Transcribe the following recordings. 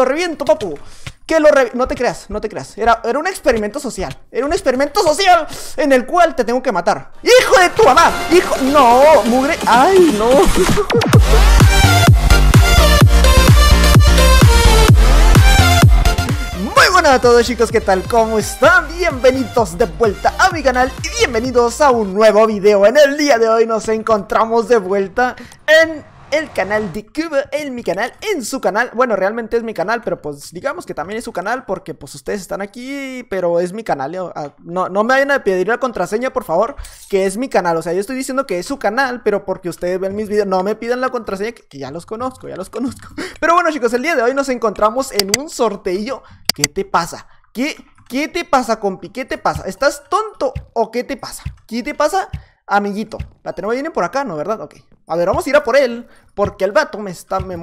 lo reviento, papu. Que lo reviento, No te creas, no te creas. Era, era un experimento social. Era un experimento social en el cual te tengo que matar. ¡Hijo de tu mamá! ¡Hijo! ¡No! ¡Mugre! ¡Ay, no! Muy buenas a todos chicos, ¿qué tal? ¿Cómo están? Bienvenidos de vuelta a mi canal y bienvenidos a un nuevo video En el día de hoy nos encontramos de vuelta en el canal de Cuba en mi canal, en su canal. Bueno, realmente es mi canal, pero pues digamos que también es su canal porque pues ustedes están aquí, pero es mi canal. Eh, ah, no, no me vayan a pedir la contraseña, por favor, que es mi canal. O sea, yo estoy diciendo que es su canal, pero porque ustedes ven mis videos, no me pidan la contraseña, que, ya los conozco, ya los conozco. Pero bueno, chicos, el día de hoy nos encontramos en un sorteillo. ¿Qué te pasa? ¿Qué, qué te pasa, compi? ¿Qué te pasa? ¿Estás tonto o qué te pasa? ¿Qué te pasa? Amiguito, la tenemos viene por acá, ¿no? ¿Verdad? Ok, a ver, vamos a ir a por él. Porque el vato me está. Me,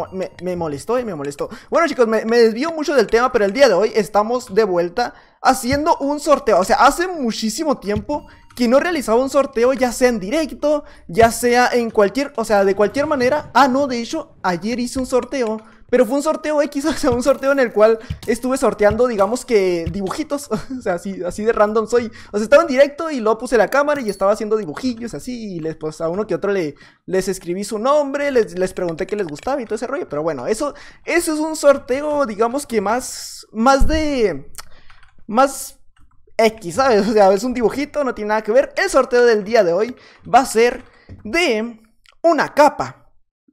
molestó y me molestó. Bueno, chicos, me, me, desvío mucho del tema, pero el día de hoy estamos de vuelta haciendo un sorteo. O sea, hace muchísimo tiempo que no realizaba un sorteo, ya sea en directo, ya sea en cualquier. O sea, de cualquier manera. Ah, no, de hecho, ayer hice un sorteo pero fue un sorteo X, o sea, un sorteo en el cual estuve sorteando, digamos que dibujitos. o sea, así, así de random soy. O sea, estaba en directo y luego puse la cámara y estaba haciendo dibujillos así. Y les, pues, a uno que otro le, les escribí su nombre, les, les pregunté qué les gustaba y todo ese rollo. Pero bueno, eso, eso es un sorteo, digamos que más, más de. Más X, ¿sabes? O sea, es un dibujito, no tiene nada que ver. El sorteo del día de hoy va a ser de una capa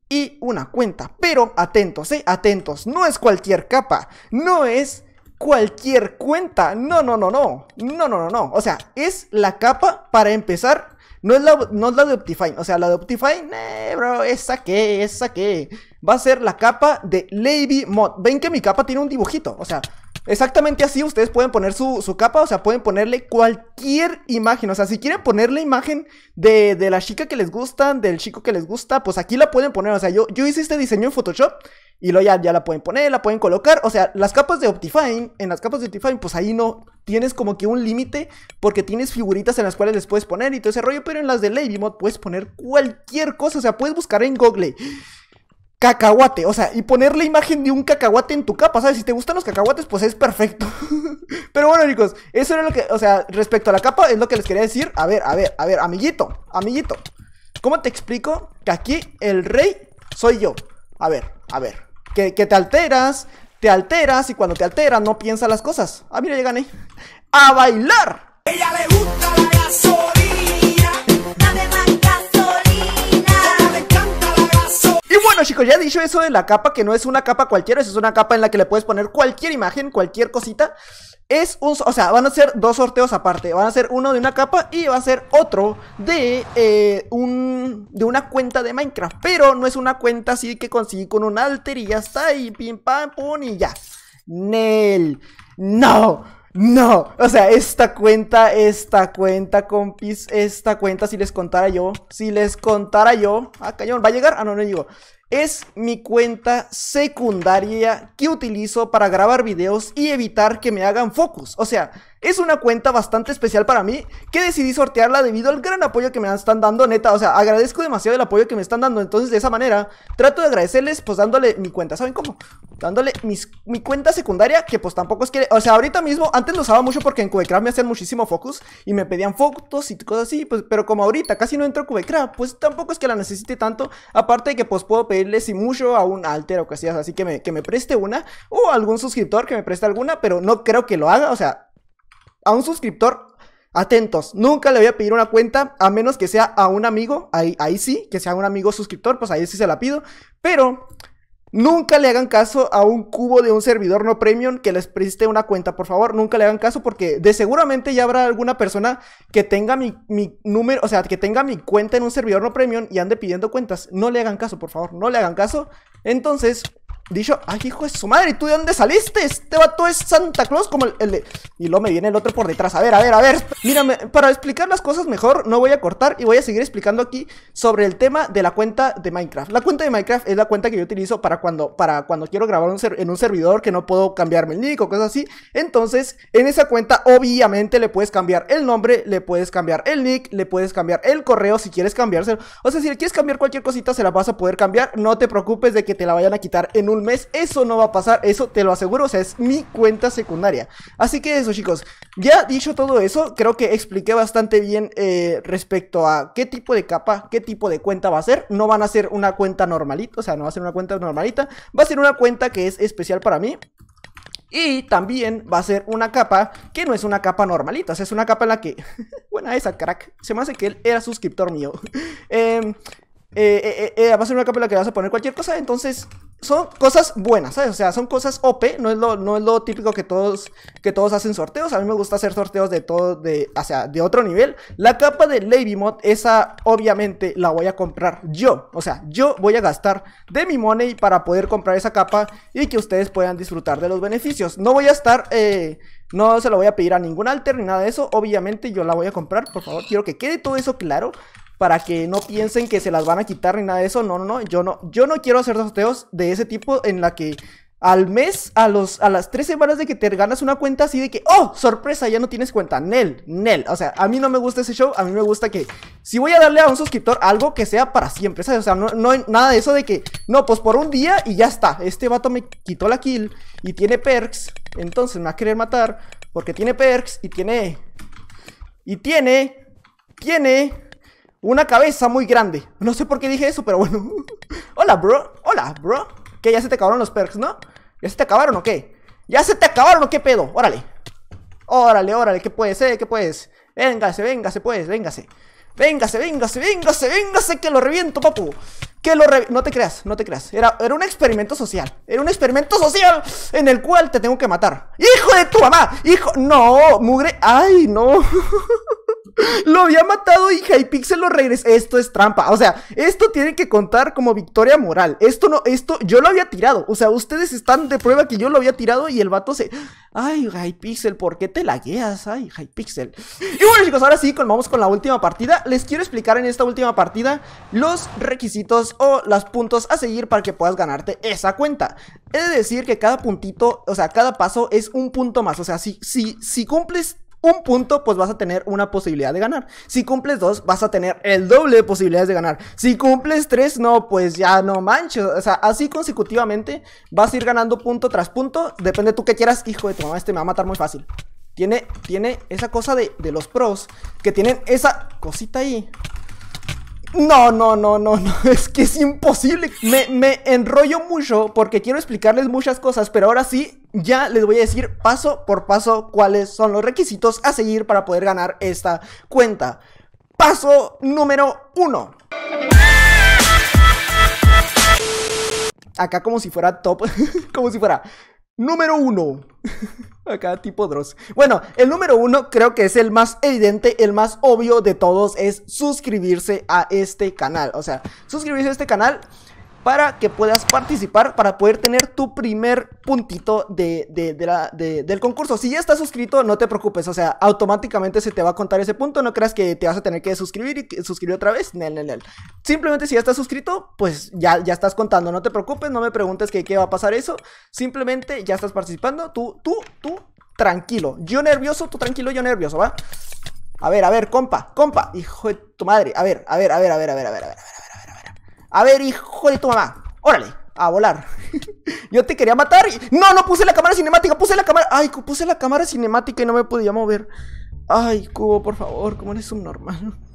y una cuenta. Pero atentos, ¿eh? Atentos, no es cualquier capa, no es cualquier cuenta. No, no, no, no. No, no, no, no. O sea, es la capa para empezar. No es la, no es de Optifine. O sea, la de Optifine, eh, bro, esa que, esa que. Va a ser la capa de Lady Mod. Ven que mi capa tiene un dibujito. O sea, Exactamente así, ustedes pueden poner su, capa, o sea, pueden ponerle cualquier imagen. O sea, si quieren ponerle imagen de, la chica que les gusta, del chico que les gusta, pues aquí la pueden poner. O sea, yo, yo hice este diseño en Photoshop y lo ya, ya la pueden poner, la pueden colocar. O sea, las capas de Optifine, en las capas de Optifine, pues ahí no tienes como que un límite porque tienes figuritas en las cuales les puedes poner y todo ese rollo, pero en las de Ladymod puedes poner cualquier cosa. O sea, puedes buscar en Google cacahuate, o sea, y poner la imagen de un cacahuate en tu capa, ¿sabes? Si te gustan los cacahuates, pues es perfecto. Pero bueno, chicos, eso era lo que, o sea, respecto a la capa, es lo que les quería decir. A ver, a ver, a ver, amiguito, amiguito, ¿cómo te explico que aquí el rey soy yo? A ver, a ver, que, te alteras, te alteras y cuando te alteras no piensas las cosas. Ah, mira, ya gané. ¡A bailar! Ella le gusta la bueno chicos, ya he dicho eso de la capa, que no es una capa cualquiera, es una capa en la que le puedes poner cualquier imagen, cualquier cosita. Es un, o sea, van a ser dos sorteos aparte, van a ser uno de una capa y va a ser otro de eh, un, de una cuenta de Minecraft, pero no es una cuenta así que conseguí con un alter y ya está, y pim pam pum y ya. Nel, no. No, o sea, esta cuenta, esta cuenta, compis, esta cuenta, si les contara yo, si les contara yo, ah, cañón, ¿va a llegar? Ah, no, no digo es mi cuenta secundaria que utilizo para grabar videos y evitar que me hagan focus. O sea, es una cuenta bastante especial para mí que decidí sortearla debido al gran apoyo que me están dando, neta. O sea, agradezco demasiado el apoyo que me están dando. Entonces, de esa manera, trato de agradecerles, pues dándole mi cuenta. ¿Saben cómo? Dándole mis, mi cuenta secundaria, que pues tampoco es que. O sea, ahorita mismo, antes lo usaba mucho porque en Cubecraft me hacían muchísimo focus y me pedían fotos y cosas así. Pues, pero como ahorita casi no entro a Cubecraft, pues tampoco es que la necesite tanto. Aparte de que, pues puedo pedirle si mucho a un alter o sea así que me, que me preste una o algún suscriptor que me preste alguna, pero no creo que lo haga. O sea, a un suscriptor, atentos, nunca le voy a pedir una cuenta a menos que sea a un amigo, ahí, sí, que sea un amigo suscriptor, pues ahí sí se la pido, pero Nunca le hagan caso a un cubo de un servidor no premium que les preste una cuenta, por favor, nunca le hagan caso porque de seguramente ya habrá alguna persona que tenga mi, mi, número, o sea, que tenga mi cuenta en un servidor no premium y ande pidiendo cuentas. No le hagan caso, por favor, no le hagan caso. Entonces, Dijo, ay, hijo de su madre, ¿tú de dónde saliste? Este vato es Santa Claus como el, de... Y luego me viene el otro por detrás. A ver, a ver, a ver. Mírame, para explicar las cosas mejor, no voy a cortar y voy a seguir explicando aquí sobre el tema de la cuenta de Minecraft. La cuenta de Minecraft es la cuenta que yo utilizo para cuando, para cuando quiero grabar en un servidor que no puedo cambiarme el nick o cosas así. Entonces, en esa cuenta, obviamente, le puedes cambiar el nombre, le puedes cambiar el nick, le puedes cambiar el correo si quieres cambiárselo. O sea, si le quieres cambiar cualquier cosita, se la vas a poder cambiar. No te preocupes de que te la vayan a quitar en un un mes, eso no va a pasar, eso te lo aseguro, o sea, es mi cuenta secundaria. Así que eso chicos, ya dicho todo eso, creo que expliqué bastante bien eh, respecto a qué tipo de capa, qué tipo de cuenta va a ser. No van a ser una cuenta normalita, o sea, no va a ser una cuenta normalita, va a ser una cuenta que es especial para mí. Y también va a ser una capa que no es una capa normalita, o sea, es una capa en la que... Buena esa, crack. Se me hace que él era suscriptor mío. Em, eh, eh, va a ser una capa en la que vas a poner cualquier cosa. Entonces, son cosas buenas, ¿sabes? O sea, son cosas OP, no es lo, no es lo típico que todos, que todos hacen sorteos. A mí me gusta hacer sorteos de todo, de, de otro nivel. La capa de Lady Mod, esa obviamente la voy a comprar yo. O sea, yo voy a gastar de mi money para poder comprar esa capa y que ustedes puedan disfrutar de los beneficios. No voy a estar, eh, no se lo voy a pedir a ningún alter ni nada de eso. Obviamente yo la voy a comprar, por favor, quiero que quede todo eso claro para que no piensen que se las van a quitar ni nada de eso. No, no, no, yo no, yo no quiero hacer sorteos de ese tipo en la que al mes, a, los, a las tres semanas de que te ganas una cuenta así de que, oh, sorpresa, ya no tienes cuenta, Nel, Nel. O sea, a mí no me gusta ese show, a mí me gusta que si voy a darle a un suscriptor algo que sea para siempre, O sea, no, no nada de eso de que, no, pues por un día y ya está. Este vato me quitó la kill y tiene perks, entonces me va a querer matar porque tiene perks y tiene... Y tiene... Tiene... Una cabeza muy grande. No sé por qué dije eso, pero bueno. Hola, bro. Hola, bro. que Ya se te acabaron los perks, ¿no? ¿Ya se te acabaron o qué? ¿Ya se te acabaron o qué pedo? Órale. Órale, órale. ¿Qué puedes, eh? ¿Qué puedes? Véngase, véngase, pues. Véngase. Véngase, véngase, véngase, véngase. Que lo reviento, papu que lo No te creas, no te creas. Era, era un experimento social. Era un experimento social en el cual te tengo que matar. ¡Hijo de tu mamá! ¡Hijo! ¡No! ¡Mugre! ¡Ay, no! Lo había matado y Hypixel lo regresó. Esto es trampa. O sea, esto tiene que contar como victoria moral. Esto no, esto yo lo había tirado. O sea, ustedes están de prueba que yo lo había tirado y el vato se. Ay, Hypixel, ¿por qué te lagueas? Ay, Hypixel. Y bueno, chicos, ahora sí, vamos con la última partida. Les quiero explicar en esta última partida los requisitos o los puntos a seguir para que puedas ganarte esa cuenta. He de decir que cada puntito, o sea, cada paso es un punto más. O sea, si, si, si cumples un punto, pues vas a tener una posibilidad de ganar. Si cumples dos, vas a tener el doble de posibilidades de ganar. Si cumples tres, no, pues ya no manches. O sea, así consecutivamente vas a ir ganando punto tras punto. Depende tú que quieras. Hijo de tu mamá, este me va a matar muy fácil. Tiene, tiene esa cosa de, de los pros que tienen esa cosita ahí no, no, no, no, no, es que es imposible. Me, me enrollo mucho porque quiero explicarles muchas cosas, pero ahora sí, ya les voy a decir paso por paso cuáles son los requisitos a seguir para poder ganar esta cuenta. Paso número uno. Acá como si fuera top, como si fuera Número uno. Acá tipo Dross. Bueno, el número uno creo que es el más evidente, el más obvio de todos, es suscribirse a este canal. O sea, suscribirse a este canal para que puedas participar, para poder tener tu primer puntito de, la, del concurso. Si ya estás suscrito, no te preocupes, o sea, automáticamente se te va a contar ese punto, no creas que te vas a tener que suscribir y suscribir otra vez, nel, nel, nel. Simplemente si ya estás suscrito, pues ya, ya estás contando, no te preocupes, no me preguntes que qué va a pasar eso, simplemente ya estás participando, tú, tú, tú, tranquilo. Yo nervioso, tú tranquilo, yo nervioso, ¿va? A ver, a ver, compa, compa, hijo de tu madre. A ver, a ver, a ver, a ver, a ver, a ver, a ver. A ver, hijo de tu mamá. Órale, a volar. Yo te quería matar. Y... No, no puse la cámara cinemática. Puse la cámara. Ay, puse la cámara cinemática y no me podía mover. Ay, Cubo, por favor, como eres normal.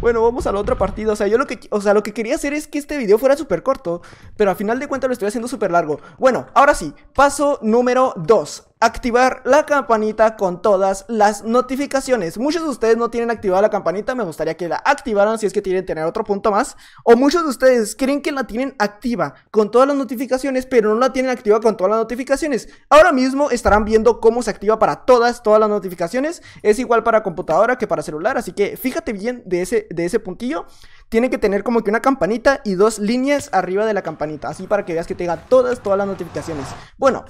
Bueno, vamos a la otra partida. O sea, yo lo que, o sea, lo que quería hacer es que este video fuera súper corto. Pero al final de cuentas lo estoy haciendo súper largo. Bueno, ahora sí. Paso número 2 activar la campanita con todas las notificaciones. Muchos de ustedes no tienen activada la campanita, me gustaría que la activaran si es que quieren tener otro punto más. O muchos de ustedes creen que la tienen activa con todas las notificaciones, pero no la tienen activa con todas las notificaciones. Ahora mismo estarán viendo cómo se activa para todas, todas las notificaciones. Es igual para computadora que para celular, así que fíjate bien de ese, de ese puntillo. Tiene que tener como que una campanita y dos líneas arriba de la campanita, así para que veas que tenga todas, todas las notificaciones. Bueno,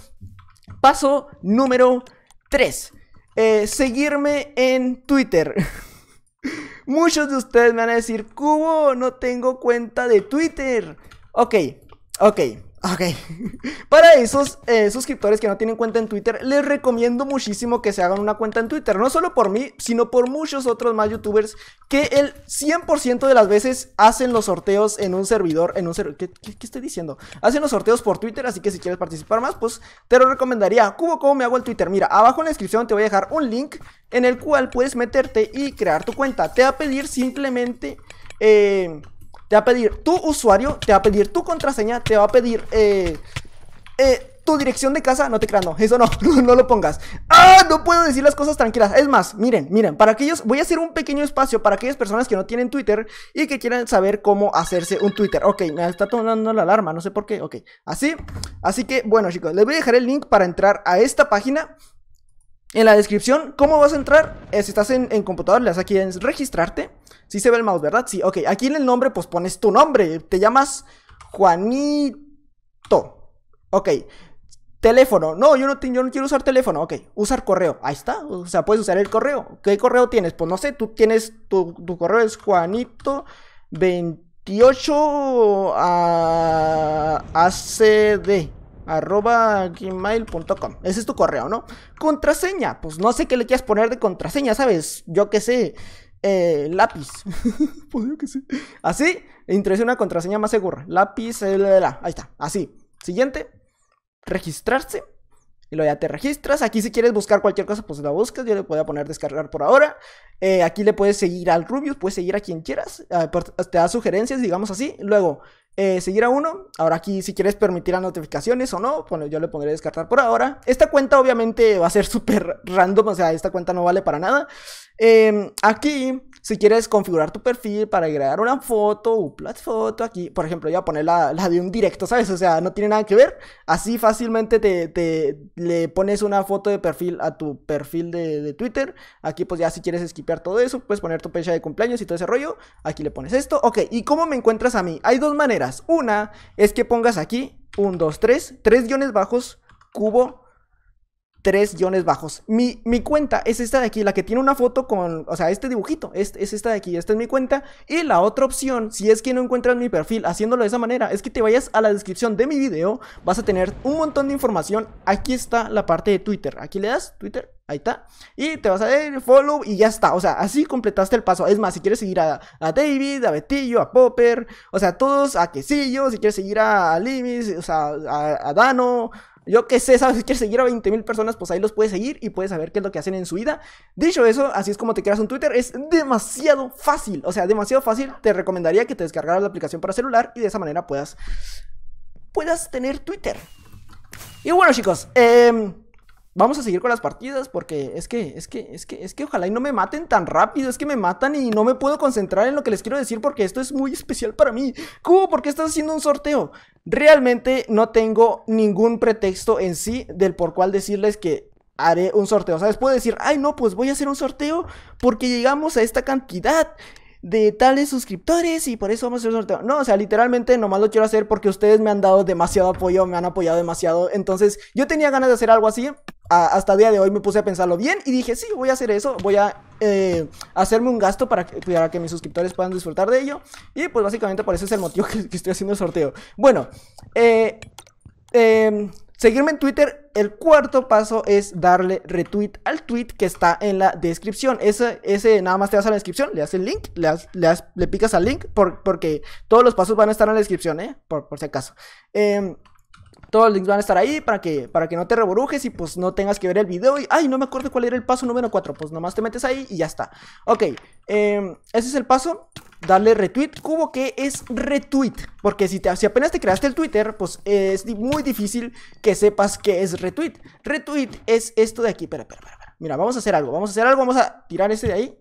Paso número 3. Eh, seguirme en Twitter. Muchos de ustedes me van a decir, Cubo, no tengo cuenta de Twitter. Ok, ok. Ok. Para esos eh, suscriptores que no tienen cuenta en Twitter, les recomiendo muchísimo que se hagan una cuenta en Twitter. No solo por mí, sino por muchos otros más youtubers que el 100% de las veces hacen los sorteos en un servidor. En un ¿Qué, estoy diciendo? Hacen los sorteos por Twitter, así que si quieres participar más, pues te lo recomendaría. Cubo, ¿cómo me hago el Twitter? Mira, abajo en la descripción te voy a dejar un link en el cual puedes meterte y crear tu cuenta. Te va a pedir simplemente... Eh, te va a pedir tu usuario, te va a pedir tu contraseña, te va a pedir eh, eh, tu dirección de casa, no te crean, no, eso no, no, no, lo pongas. Ah, no puedo decir las cosas tranquilas. Es más, miren, miren, para aquellos, voy a hacer un pequeño espacio para aquellas personas que no tienen Twitter y que quieran saber cómo hacerse un Twitter. Ok, me está tomando la alarma, no sé por qué, ok. Así, así que bueno chicos, les voy a dejar el link para entrar a esta página en la descripción, ¿cómo vas a entrar? Eh, si estás en, en computador, le das aquí en registrarte. Sí se ve el mouse, ¿verdad? Sí, ok. Aquí en el nombre, pues pones tu nombre. Te llamas Juanito. Ok. Teléfono. No, yo no, yo no quiero usar teléfono. Ok. Usar correo. Ahí está. O sea, puedes usar el correo. ¿Qué correo tienes? Pues no sé. Tú tienes. Tu, correo es Juanito28 ACD. Ah, arroba gmail.com. Ese es tu correo, ¿no? Contraseña, pues no sé qué le quieras poner de contraseña, ¿sabes? Yo qué sé. Eh, lápiz. pues yo qué sé. Así, introduce una contraseña más segura. Lápiz, eh, la, ahí está. Así. Siguiente, registrarse. Y luego ya te registras. Aquí si quieres buscar cualquier cosa, pues la buscas. Yo le voy a poner descargar por ahora. Eh, aquí le puedes seguir al Rubius, puedes seguir a quien quieras. Ah, pues, te da sugerencias, digamos así. Luego, eh, seguir a uno. Ahora aquí, si quieres permitir las notificaciones o no, bueno, yo le pondré descartar por ahora. Esta cuenta obviamente va a ser súper random, o sea, esta cuenta no vale para nada. Em, aquí si quieres configurar tu perfil para agregar una foto, upload foto aquí, por ejemplo, ya voy a poner la, de un directo, ¿sabes? O sea, no tiene nada que ver. Así fácilmente te, le pones una foto de perfil a tu perfil de, Twitter. Aquí pues ya si quieres esquipear todo eso, puedes poner tu fecha de cumpleaños y todo ese rollo. Aquí le pones esto. Ok, ¿y cómo me encuentras a mí? Hay dos maneras. Una es que pongas aquí un, dos, tres, tres guiones bajos, cubo tres guiones bajos. Mi, cuenta es esta de aquí, la que tiene una foto con, o sea, este dibujito, es, esta de aquí, esta es mi cuenta. Y la otra opción, si es que no encuentras mi perfil haciéndolo de esa manera, es que te vayas a la descripción de mi video, vas a tener un montón de información. Aquí está la parte de Twitter, aquí le das Twitter, Ahí está. Y te vas a dar follow y ya está. O sea, así completaste el paso. Es más, si quieres seguir a, David, a Betillo, a Popper, o sea, todos, a Quesillo, si quieres seguir a, a Limis, o sea, a, a Dano, yo que sé, ¿sabes? Si quieres seguir a 20.000 personas, pues ahí los puedes seguir y puedes saber qué es lo que hacen en su vida. Dicho eso, así es como te creas un Twitter. Es demasiado fácil, o sea, demasiado fácil. Te recomendaría que te descargaras la aplicación para celular y de esa manera puedas, puedas tener Twitter. Y bueno, chicos, eh... Vamos a seguir con las partidas porque es que, es que, es que, es que ojalá y no me maten tan rápido. Es que me matan y no me puedo concentrar en lo que les quiero decir porque esto es muy especial para mí. ¿Cómo? ¿por qué estás haciendo un sorteo? Realmente no tengo ningún pretexto en sí del por cual decirles que haré un sorteo. O sea, les Puedo decir, ay no, pues voy a hacer un sorteo porque llegamos a esta cantidad de tales suscriptores y por eso vamos a hacer un sorteo. No, o sea, literalmente nomás lo quiero hacer porque ustedes me han dado demasiado apoyo, me han apoyado demasiado. Entonces, yo tenía ganas de hacer algo así hasta el día de hoy me puse a pensarlo bien y dije, sí, voy a hacer eso, voy a eh, hacerme un gasto para que, que mis suscriptores puedan disfrutar de ello. Y pues básicamente por eso es el motivo que, estoy haciendo el sorteo. Bueno, eh, em, seguirme en Twitter. El cuarto paso es darle retweet al tweet que está en la descripción. Ese, ese nada más te vas a la descripción, le das el link, le, le, picas al link porque todos los pasos van a estar en la descripción, ¿eh? Por, si acaso. Em, todos los links van a estar ahí para que, para que no te reborujes y pues no tengas que ver el video y, ay, no me acuerdo cuál era el paso número 4, pues nomás te metes ahí y ya está. Ok, em, ese es el paso, darle retweet, cubo que es retweet, porque si, te, si apenas te creaste el Twitter, pues es muy difícil que sepas qué es retweet. Retweet es esto de aquí, espera, espera, espera, mira, vamos a hacer algo, vamos a hacer algo, vamos a tirar ese de ahí,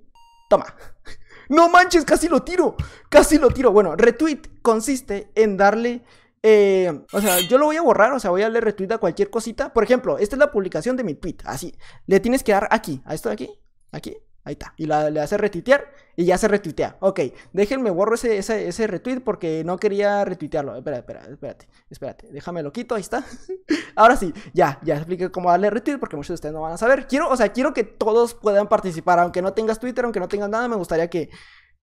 toma. No manches, casi lo tiro. Casi lo tiro. Bueno, retweet consiste en darle eh, o sea, yo lo voy a borrar, o sea, voy a darle retweet a cualquier cosita. Por ejemplo, esta es la publicación de mi tweet, así. Le tienes que dar aquí, a esto de aquí, aquí, Ahí está. Y la, le hace retuitear y ya se retuitea. Ok, déjenme borro ese, ese, retweet porque no quería retuitearlo. Espera, espera, espérate, espérate. Déjame lo quito, ahí está. Ahora sí, ya, ya expliqué cómo darle retweet porque muchos de ustedes no van a saber. Quiero, o sea, quiero que todos puedan participar. Aunque no tengas Twitter, aunque no tengas nada, me gustaría que,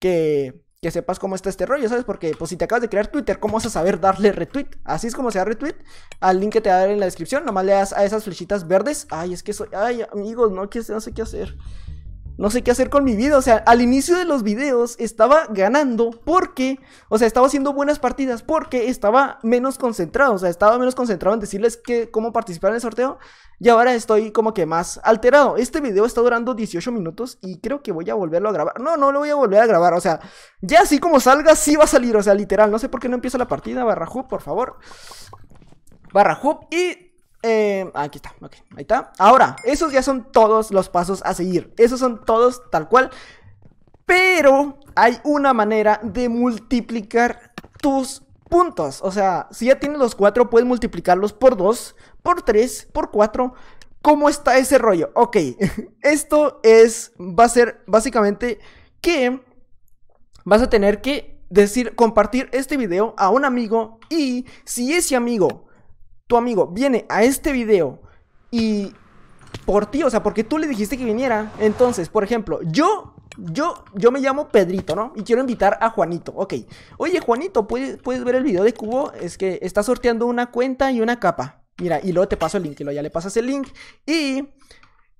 que, que sepas cómo está este rollo, ¿sabes? Porque pues si te acabas de crear Twitter, ¿cómo vas a saber darle retweet? Así es como se da retweet al link que te va a dar en la descripción, nomás le das a esas flechitas verdes. Ay, es que soy, ay, amigos, no, ¿Qué no sé qué hacer no sé qué hacer con mi vida. O sea, al inicio de los videos estaba ganando porque, o sea, estaba haciendo buenas partidas porque estaba menos concentrado. O sea, estaba menos concentrado en decirles que, cómo participar en el sorteo. Y ahora estoy como que más alterado. Este video está durando 18 minutos y creo que voy a volverlo a grabar. No, no lo voy a volver a grabar. O sea, ya así como salga, sí va a salir. O sea, literal. No sé por qué no empiezo la partida. Barra Hoop, por favor. Barra Hoop y eh, aquí está, ok, ahí está. Ahora, esos ya son todos los pasos a seguir. Esos son todos tal cual. Pero hay una manera de multiplicar tus puntos. O sea, si ya tienes los cuatro, puedes multiplicarlos por dos, por tres, por cuatro. ¿Cómo está ese rollo? Ok, esto es, va a ser básicamente que vas a tener que decir, compartir este video a un amigo y si ese amigo tu amigo viene a este video y por ti, o sea, porque tú le dijiste que viniera. Entonces, por ejemplo, yo, yo, yo me llamo Pedrito, ¿no? Y quiero invitar a Juanito, ok. Oye, Juanito, ¿puedes, ver el video de Cubo? Es que está sorteando una cuenta y una capa. Mira, y luego te paso el link, y luego ya le pasas el link. Y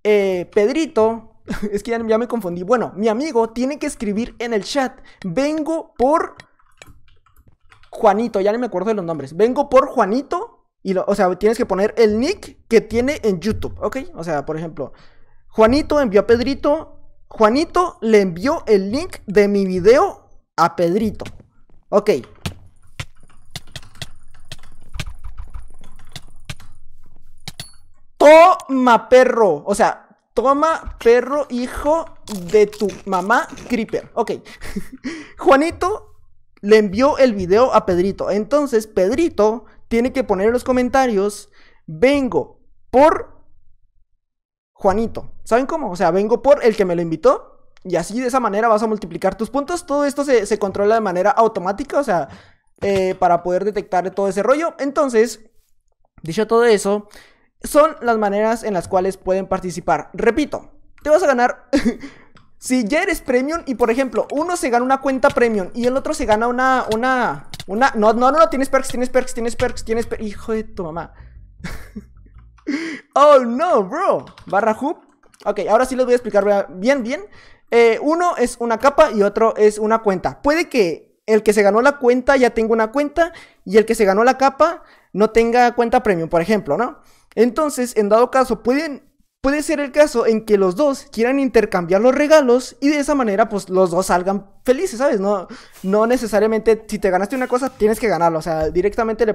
eh, Pedrito, es que ya, ya me confundí. Bueno, mi amigo tiene que escribir en el chat, vengo por Juanito, ya no me acuerdo de los nombres. Vengo por Juanito o sea, tienes que poner el nick que tiene en YouTube, ¿ok? O sea, por ejemplo, Juanito envió a Pedrito. Juanito le envió el link de mi video a Pedrito. Ok. Toma, perro. O sea, toma, perro, hijo de tu mamá, Creeper. Ok. Juanito le envió el video a Pedrito. Entonces, Pedrito tiene que poner en los comentarios, vengo por Juanito. ¿Saben cómo? O sea, vengo por el que me lo invitó. Y así de esa manera vas a multiplicar tus puntos. Todo esto se, controla de manera automática, o sea, eh, para poder detectar todo ese rollo. Entonces, dicho todo eso, son las maneras en las cuales pueden participar. Repito, te vas a ganar... si ya eres premium y por ejemplo uno se gana una cuenta premium y el otro se gana una, una, una. No, no, no, no. Tienes perks, tienes perks, tienes perks, tienes perks. Hijo de tu mamá. oh no, bro. Barra hoop. Ok, ahora sí les voy a explicar bien, bien. Eh, uno es una capa y otro es una cuenta. Puede que el que se ganó la cuenta ya tenga una cuenta y el que se ganó la capa no tenga cuenta premium, por ejemplo, ¿no? Entonces, en dado caso, pueden Puede ser el caso en que los dos quieran intercambiar los regalos y de esa manera pues los dos salgan felices, ¿sabes? No, no necesariamente si te ganaste una cosa tienes que ganarlo, o sea, directamente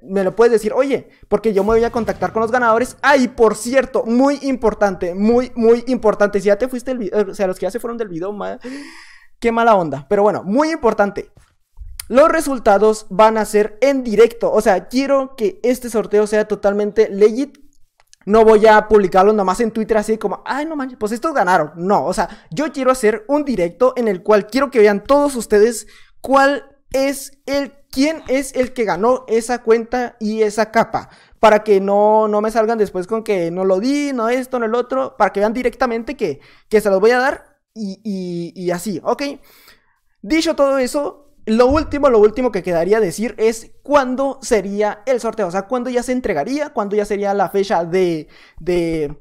me lo puedes decir, oye, porque yo me voy a contactar con los ganadores. Ah, y por cierto, muy importante, muy, muy importante, si ya te fuiste el video, o sea, los que ya se fueron del video, qué mala onda, pero bueno, muy importante. Los resultados van a ser en directo. O sea, quiero que este sorteo sea totalmente legit no voy a publicarlo nomás en Twitter así como, ay, no manches, pues estos ganaron. No, o sea, yo quiero hacer un directo en el cual quiero que vean todos ustedes cuál es el quién es el que ganó esa cuenta y esa capa. Para que no, no me salgan después con que no lo di, no esto, no el otro. Para que vean directamente que, que se los voy a dar y, y así, ¿ok? Dicho todo eso, lo último, lo último que quedaría decir es cuándo sería el sorteo, o sea, cuándo ya se entregaría, cuándo ya sería la fecha de, de,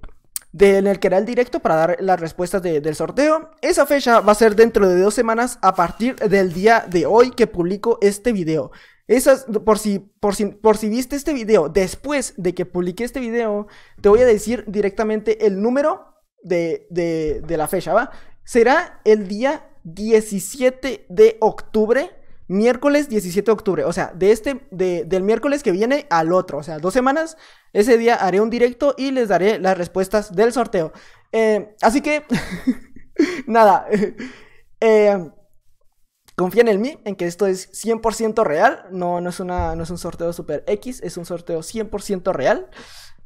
en el que era el directo para dar las respuestas del sorteo. Esa fecha va a ser dentro de dos semanas a partir del día de hoy que publico este video. Esas, por si, por si, por si viste este video después de que publiqué este video, te voy a decir directamente el número de, de, de la fecha, ¿va? Será el día 17 de octubre miércoles 17 de octubre. O sea, de este, del miércoles que viene al otro. O sea, dos semanas. Ese día haré un directo y les daré las respuestas del sorteo. Eh, así que, nada. Eh, confíen en mí, en que esto es 100% real. No, no, es una, no es un sorteo super X, es un sorteo 100% real.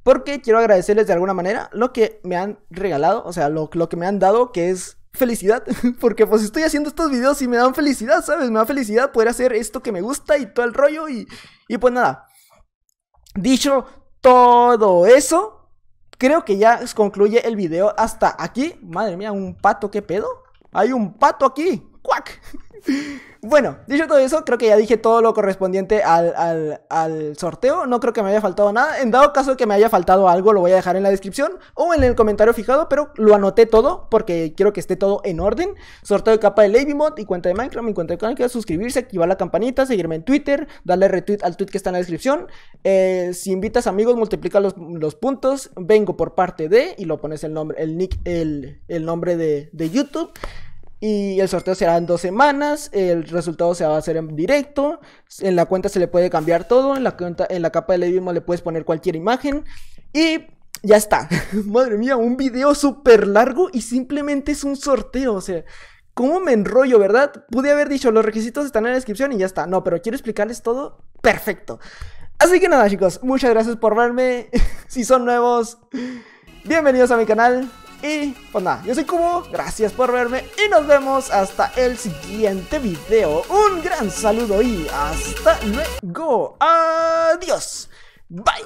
Porque quiero agradecerles de alguna manera lo que me han regalado, o sea, lo, lo que me han dado, que es felicidad, porque pues estoy haciendo estos videos y me dan felicidad, ¿sabes? Me da felicidad poder hacer esto que me gusta y todo el rollo y, y pues nada. Dicho todo eso, creo que ya concluye el video hasta aquí. Madre mía, un pato, ¿qué pedo? Hay un pato aquí. ¡Cuac! Bueno, dicho todo eso, creo que ya dije todo lo correspondiente al, sorteo. No creo que me haya faltado nada. En dado caso que me haya faltado algo, lo voy a dejar en la descripción o en el comentario fijado, pero lo anoté todo porque quiero que esté todo en orden. Sorteo de capa de mod y cuenta de Minecraft, mi cuenta de que suscribirse, activar la campanita, seguirme en Twitter, darle retweet al tweet que está en la descripción. Eh, si invitas amigos, multiplica los, puntos. Vengo por parte de y lo pones el nombre, el nick, el, el nombre de, de YouTube. Y el sorteo será en dos semanas. El resultado se va a hacer en directo. En la cuenta se le puede cambiar todo. En la, cuenta, en la capa de idioma le puedes poner cualquier imagen. Y ya está. Madre mía, un video súper largo y simplemente es un sorteo. O sea, ¿cómo me enrollo, verdad? Pude haber dicho, los requisitos están en la descripción y ya está. No, pero quiero explicarles todo perfecto. Así que nada, chicos, muchas gracias por verme. si son nuevos, bienvenidos a mi canal. Y pues nada, yo soy Kubo, gracias por verme y nos vemos hasta el siguiente video. Un gran saludo y hasta luego. Adiós. Bye.